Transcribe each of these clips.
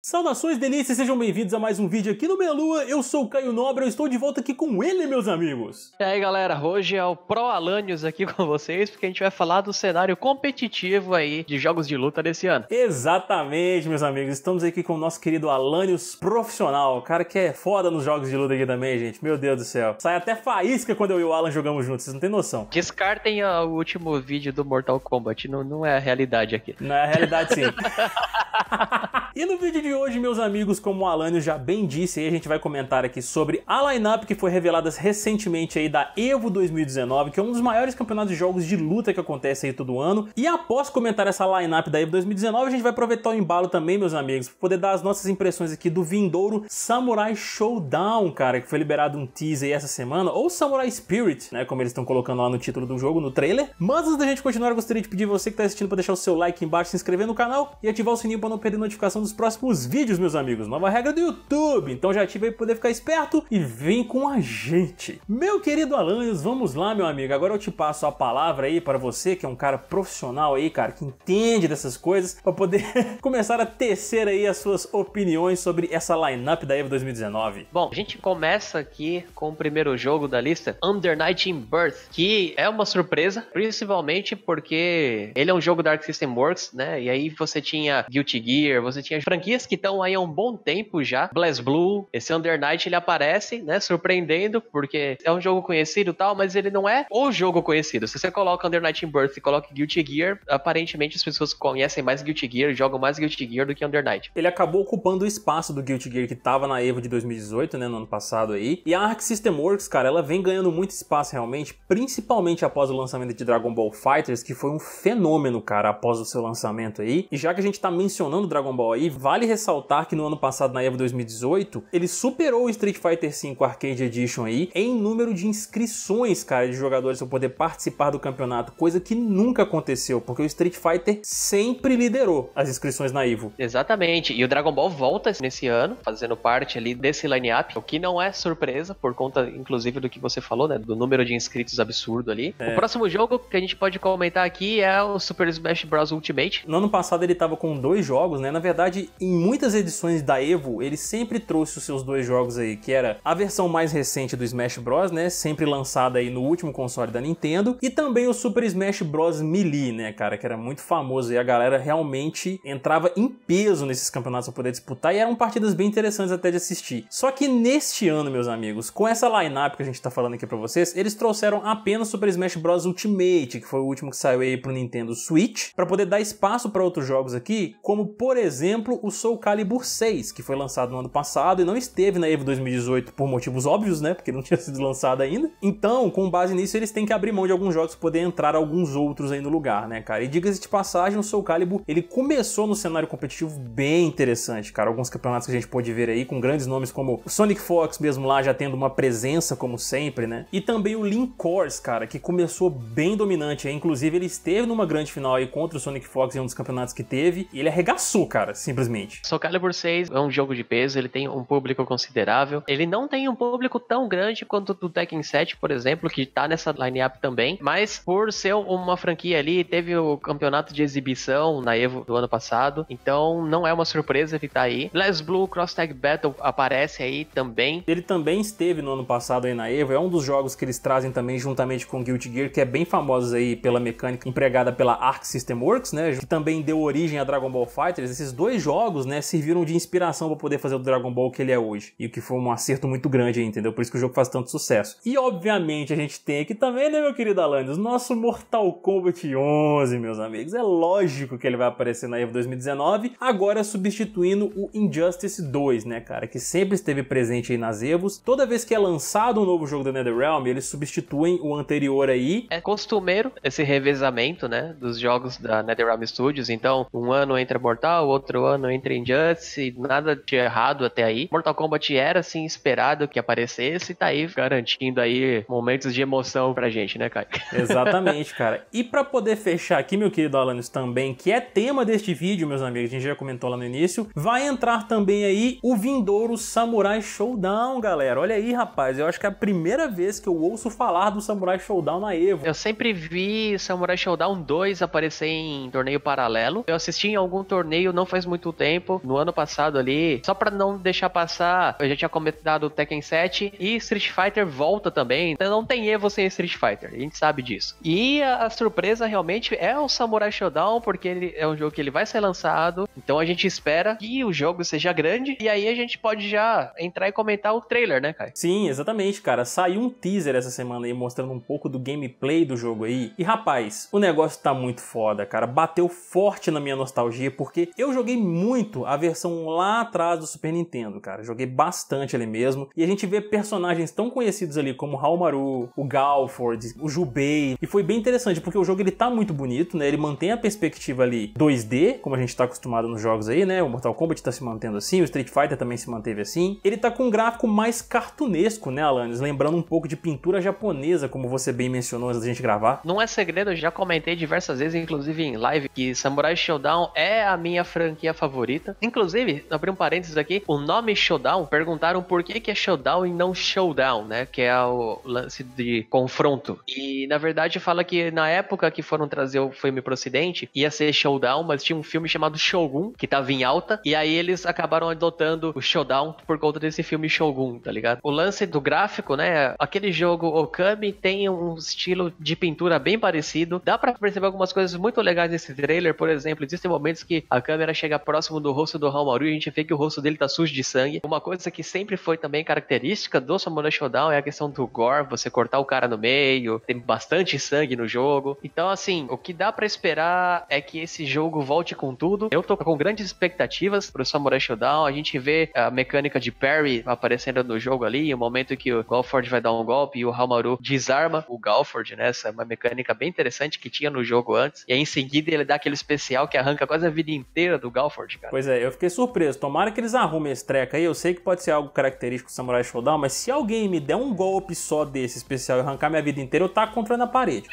Saudações delícias, sejam bem-vindos a mais um vídeo aqui no Meia Lua, eu sou o Caio Nobre, eu estou de volta aqui com ele, meus amigos. E aí galera, hoje é o Pro Alanios aqui com vocês, porque a gente vai falar do cenário competitivo aí de jogos de luta desse ano. Exatamente, meus amigos, estamos aqui com o nosso querido Alanios profissional, o cara que é foda nos jogos de luta aqui também, gente, meu Deus do céu. Sai até faísca quando eu e o Alan jogamos juntos, vocês não tem noção. Descartem o último vídeo do Mortal Kombat, não, não é a realidade aqui. Não é a realidade sim. E no vídeo de hoje, meus amigos, como o Alânio já bem disse, a gente vai comentar aqui sobre a lineup que foi revelada recentemente aí da EVO 2019, que é um dos maiores campeonatos de jogos de luta que acontece aí todo ano. E após comentar essa lineup da EVO 2019, a gente vai aproveitar o embalo também, meus amigos, para poder dar as nossas impressões aqui do Vindouro Samurai Showdown, cara, que foi liberado um teaser aí essa semana, ou Samurai Spirit, né, como eles estão colocando lá no título do jogo, no trailer. Mas antes da gente continuar, eu gostaria de pedir você que está assistindo para deixar o seu like embaixo, se inscrever no canal e ativar o sininho para não perder notificação dos dos próximos vídeos, meus amigos. Nova regra do YouTube, então já ative aí poder ficar esperto e vem com a gente. Meu querido Alanhos, vamos lá, meu amigo. Agora eu te passo a palavra aí para você, que é um cara profissional aí, cara, que entende dessas coisas, para poder começar a tecer aí as suas opiniões sobre essa lineup da EVE 2019. Bom, a gente começa aqui com o primeiro jogo da lista, Under Night in Birth, que é uma surpresa, principalmente porque ele é um jogo da System Works, né? E aí você tinha Guilty Gear, você tinha franquias que estão aí há um bom tempo já. Blue, esse Under Night, ele aparece, né, surpreendendo, porque é um jogo conhecido e tal, mas ele não é o jogo conhecido. Se você coloca Under Night in Birth e coloca Guilty Gear, aparentemente as pessoas conhecem mais Guilty Gear, jogam mais Guilty Gear do que Under Night. Ele acabou ocupando o espaço do Guilty Gear que tava na EVO de 2018, né, no ano passado aí. E a Arc System Works, cara, ela vem ganhando muito espaço realmente, principalmente após o lançamento de Dragon Ball Fighters, que foi um fenômeno, cara, após o seu lançamento aí. E já que a gente tá mencionando Dragon Ball aí, vale ressaltar que no ano passado, na EVO 2018, ele superou o Street Fighter V Arcade Edition aí em número de inscrições, cara, de jogadores para poder participar do campeonato, coisa que nunca aconteceu, porque o Street Fighter sempre liderou as inscrições na EVO. Exatamente. E o Dragon Ball volta nesse ano, fazendo parte ali desse line-up, o que não é surpresa, por conta, inclusive, do que você falou, né? Do número de inscritos absurdo ali. É. O próximo jogo que a gente pode comentar aqui é o Super Smash Bros. Ultimate. No ano passado ele tava com dois jogos, né? Na verdade, verdade, em muitas edições da Evo, ele sempre trouxe os seus dois jogos aí, que era a versão mais recente do Smash Bros, né, sempre lançada aí no último console da Nintendo, e também o Super Smash Bros Melee, né, cara, que era muito famoso e a galera realmente entrava em peso nesses campeonatos para poder disputar e eram partidas bem interessantes até de assistir. Só que neste ano, meus amigos, com essa lineup que a gente tá falando aqui para vocês, eles trouxeram apenas Super Smash Bros Ultimate, que foi o último que saiu aí pro Nintendo Switch, para poder dar espaço para outros jogos aqui, como por exemplo exemplo, o Soul Calibur 6, que foi lançado no ano passado e não esteve na EVE 2018 por motivos óbvios, né? Porque não tinha sido lançado ainda. Então, com base nisso, eles têm que abrir mão de alguns jogos para poder entrar alguns outros aí no lugar, né, cara? E diga-se de passagem, o Soul Calibur, ele começou no cenário competitivo bem interessante, cara. Alguns campeonatos que a gente pode ver aí com grandes nomes como Sonic Fox mesmo lá já tendo uma presença como sempre, né? E também o Course, cara, que começou bem dominante aí. Inclusive, ele esteve numa grande final aí contra o Sonic Fox em um dos campeonatos que teve e ele arregaçou, cara simplesmente. Soul Calibur 6 é um jogo de peso, ele tem um público considerável. Ele não tem um público tão grande quanto do Tekken 7, por exemplo, que tá nessa line-up também, mas por ser uma franquia ali, teve o campeonato de exibição na EVO do ano passado, então não é uma surpresa ficar tá aí. Les Blue Cross Tag Battle aparece aí também. Ele também esteve no ano passado aí na EVO, é um dos jogos que eles trazem também juntamente com Guilty Gear, que é bem famoso aí pela mecânica empregada pela Arc System Works, né, que também deu origem a Dragon Ball Fighters. Esses dois dois jogos, né, serviram de inspiração para poder fazer o Dragon Ball que ele é hoje. E o que foi um acerto muito grande, entendeu? Por isso que o jogo faz tanto sucesso. E obviamente a gente tem aqui também, né, meu querido Alanis, nosso Mortal Kombat 11, meus amigos. É lógico que ele vai aparecer na EVO 2019, agora substituindo o Injustice 2, né, cara, que sempre esteve presente aí nas EVOs. Toda vez que é lançado um novo jogo da NetherRealm, eles substituem o anterior aí. É costumeiro esse revezamento, né, dos jogos da NetherRealm Studios. Então, um ano entra Mortal, outro ano entre Injustice, nada de errado até aí. Mortal Kombat era assim esperado que aparecesse e tá aí garantindo aí momentos de emoção pra gente, né, Kai? Exatamente, cara. E para poder fechar aqui, meu querido Alanis, também, que é tema deste vídeo, meus amigos, a gente já comentou lá no início, vai entrar também aí o vindouro Samurai Showdown, galera. Olha aí, rapaz, eu acho que é a primeira vez que eu ouço falar do Samurai Showdown na EVO. Eu sempre vi Samurai Showdown 2 aparecer em torneio paralelo. Eu assisti em algum torneio não faz muito muito tempo, no ano passado ali, só para não deixar passar, eu já tinha comentado o Tekken 7 e Street Fighter volta também. Então não tem erro sem Street Fighter, a gente sabe disso. E a, a surpresa realmente é o Samurai Shodown, porque ele é um jogo que ele vai ser lançado, então a gente espera que o jogo seja grande e aí a gente pode já entrar e comentar o trailer, né, Kai? Sim, exatamente, cara. Saiu um teaser essa semana aí mostrando um pouco do gameplay do jogo aí. E rapaz, o negócio tá muito foda, cara. Bateu forte na minha nostalgia porque eu joguei muito a versão lá atrás do Super Nintendo, cara. Joguei bastante ali mesmo. E a gente vê personagens tão conhecidos ali como Halmaru, o Galford, o Jubei. E foi bem interessante, porque o jogo ele tá muito bonito, né? Ele mantém a perspectiva ali 2D, como a gente tá acostumado nos jogos aí, né? O Mortal Kombat tá se mantendo assim, o Street Fighter também se manteve assim. Ele tá com um gráfico mais cartunesco, né, Alanis? Lembrando um pouco de pintura japonesa, como você bem mencionou antes da gente gravar. Não é segredo, eu já comentei diversas vezes, inclusive em live, que Samurai Showdown é a minha franquia favorita. Inclusive, abri um parênteses aqui, o nome Showdown, perguntaram por que, que é Showdown e não Showdown, né? Que é o lance de confronto. E na verdade fala que na época que foram trazer o filme pro ocidente, ia ser Showdown, mas tinha um filme chamado Shogun, que tava em alta, e aí eles acabaram adotando o Showdown por conta desse filme Shogun, tá ligado? O lance do gráfico, né? Aquele jogo Okami tem um estilo de pintura bem parecido. Dá para perceber algumas coisas muito legais nesse trailer, por exemplo, existem momentos que a câmera chega próximo do rosto do e a gente vê que o rosto dele tá sujo de sangue. Uma coisa que sempre foi também característica do Samurai Shodown é a questão do gore, você cortar o cara no meio, tem bastante sangue no jogo. Então, assim, o que dá para esperar é que esse jogo volte com tudo. Eu tô com grandes expectativas pro Samurai Shodown. A gente vê a mecânica de parry aparecendo no jogo ali, o momento que o Galford vai dar um golpe e o Haumaru desarma o Galford, né? Essa é uma mecânica bem interessante que tinha no jogo antes. E aí, em seguida, ele dá aquele especial que arranca quase a vida inteira do Galford Crawford, cara. Pois é, eu fiquei surpreso. Tomara que eles arrumem esse treco aí. Eu sei que pode ser algo característico do Samurai Showdown, mas se alguém me der um golpe só desse especial e arrancar minha vida inteira, eu taco contra na parede.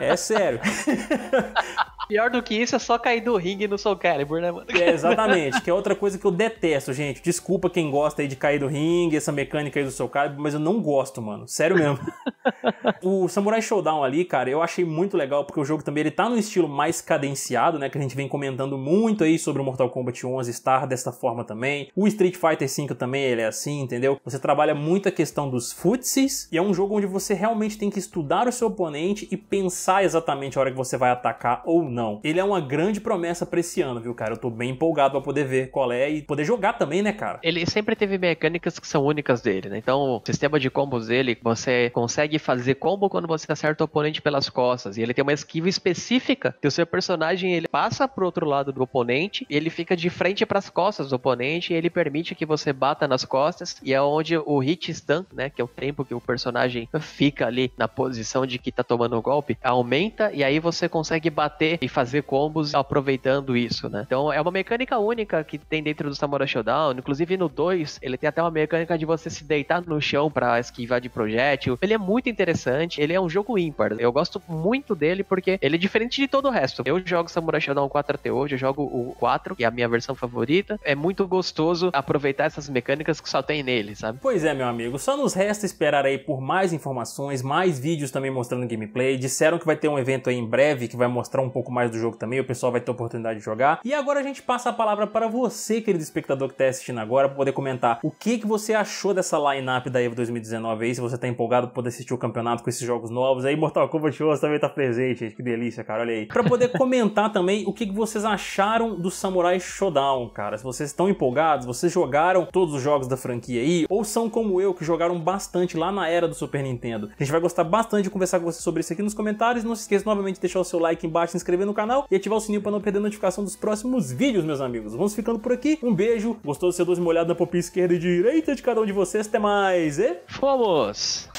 É, é sério. Pior do que isso é só cair do ringue no Soul Calibur, né, mano? É, exatamente, que é outra coisa que eu detesto, gente. Desculpa quem gosta aí de cair do ringue, essa mecânica aí do Soul Calibur, mas eu não gosto, mano. Sério mesmo o Samurai Showdown ali, cara, eu achei muito legal, porque o jogo também ele tá no estilo mais cadenciado, né? Que a gente vem comentando muito aí sobre o Mortal Kombat 11 estar dessa forma também. O Street Fighter V também ele é assim, entendeu? Você trabalha muito a questão dos footsies, e é um jogo onde você realmente tem que estudar o seu oponente e pensar exatamente a hora que você vai atacar ou não. Ele é uma grande promessa pra esse ano, viu, cara? Eu tô bem empolgado pra poder ver qual é e poder jogar também, né, cara? Ele sempre teve mecânicas que são únicas dele, né? Então, o sistema de combos dele, você consegue fazer fazer combo quando você acerta o oponente pelas costas. E ele tem uma esquiva específica que o seu personagem ele passa pro outro lado do oponente, ele fica de frente para as costas do oponente e ele permite que você bata nas costas. E é onde o hit stun, né, que é o tempo que o personagem fica ali na posição de que tá tomando o golpe, aumenta e aí você consegue bater e fazer combos aproveitando isso, né? Então é uma mecânica única que tem dentro do Samurai Showdown. Inclusive no 2, ele tem até uma mecânica de você se deitar no chão para esquivar de projétil. Ele é muito interessante interessante, ele é um jogo ímpar. Eu gosto muito dele porque ele é diferente de todo o resto. Eu jogo Samurai Shodown 4 até hoje, eu jogo o 4, que é a minha versão favorita. É muito gostoso aproveitar essas mecânicas que só tem nele, sabe? Pois é, meu amigo. Só nos resta esperar aí por mais informações, mais vídeos também mostrando gameplay. Disseram que vai ter um evento aí em breve que vai mostrar um pouco mais do jogo também. O pessoal vai ter a oportunidade de jogar. E agora a gente passa a palavra para você, querido espectador que está assistindo agora, para poder comentar o que, que você achou dessa line-up da EVO 2019 aí, se você está empolgado para poder assistir o campeonato com esses jogos novos. Aí Mortal Kombat 11 também tá presente, gente. Que delícia, cara. Olha aí. Pra poder comentar também o que vocês acharam do Samurai Shodown, cara. Se vocês estão empolgados, vocês jogaram todos os jogos da franquia aí, ou são como eu, que jogaram bastante lá na era do Super Nintendo. A gente vai gostar bastante de conversar com vocês sobre isso aqui nos comentários. Não se esqueça novamente de deixar o seu like embaixo, se inscrever no canal e ativar o sininho para não perder a notificação dos próximos vídeos, meus amigos. Vamos ficando por aqui. Um beijo. Gostou do seu doce molhado na popinha esquerda e direita de cada um de vocês? Até mais e... Fomos!